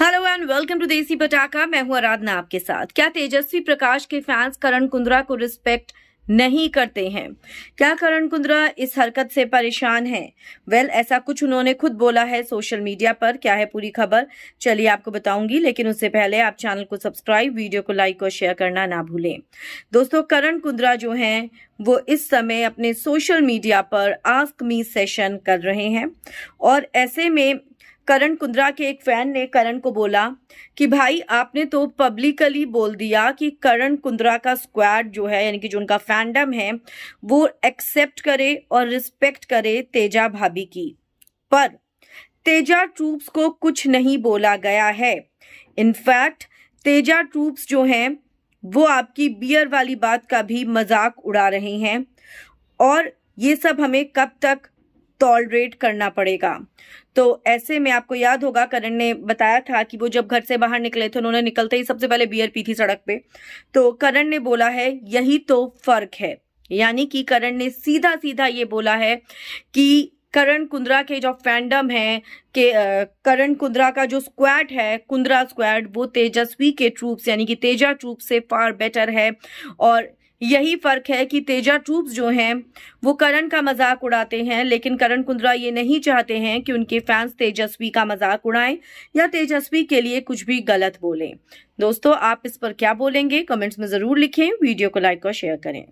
hello and welcome to देसी पटाखा मैं हूं आराधना आपके साथ क्या तेजस्वी प्रकाश के फैंस करण कुंद्रा को रिस्पेक्ट नहीं करते हैं क्या करण कुंद्रा इस हरकत से परेशान है वेल well, ऐसा कुछ उन्होंने खुद बोला है सोशल मीडिया पर क्या है पूरी खबर चलिए आपको बताऊंगी लेकिन उससे पहले आप चैनल को सब्सक्राइब वीडियो को लाइक और शेयर करना ना भूलें दोस्तों करण कुंद्रा जो हैं वो इस समय अपने सोशल मीडिया पर आस्क मी सेशन कर रहे हैं और ऐसे में करण कुंद्रा के एक फैन ने करण को बोला कि भाई आपने तो पब्लिकली बोल दिया कि करण कुंद्रा का स्क्वाड जो है यानी कि जो उनका फैंडम है वो एक्सेप्ट करे और रिस्पेक्ट करे तेजा भाभी की पर तेजा ट्रूप्स को कुछ नहीं बोला गया है इनफैक्ट तेजा ट्रूप्स जो हैं वो आपकी बियर वाली बात का भी मजाक उड़ा रहे हैं और ये सब हमें कब तक टॉलरेट करना पड़ेगा तो ऐसे में आपको याद होगा करण ने बताया था कि वो जब घर से बाहर निकले थे उन्होंने निकलते ही सबसे पहले बियर पी थी सड़क पे तो करण ने बोला है यही तो फर्क है यानी कि करण ने सीधा सीधा ये बोला है कि करण कुंद्रा के जो फैंडम है के करण कुंद्रा का जो स्क्वाड है कुंद्रा स्क्वाड वो तेजस्वी के ट्रूप्स यानी कि तेजा ट्रूप से फार बेटर है और यही फर्क है कि तेजा ट्रूप्स जो हैं वो करण का मजाक उड़ाते हैं लेकिन करण कुंद्रा ये नहीं चाहते हैं कि उनके फैंस तेजस्वी का मजाक उड़ाएं या तेजस्वी के लिए कुछ भी गलत बोलें दोस्तों आप इस पर क्या बोलेंगे कमेंट्स में ज़रूर लिखें वीडियो को लाइक और शेयर करें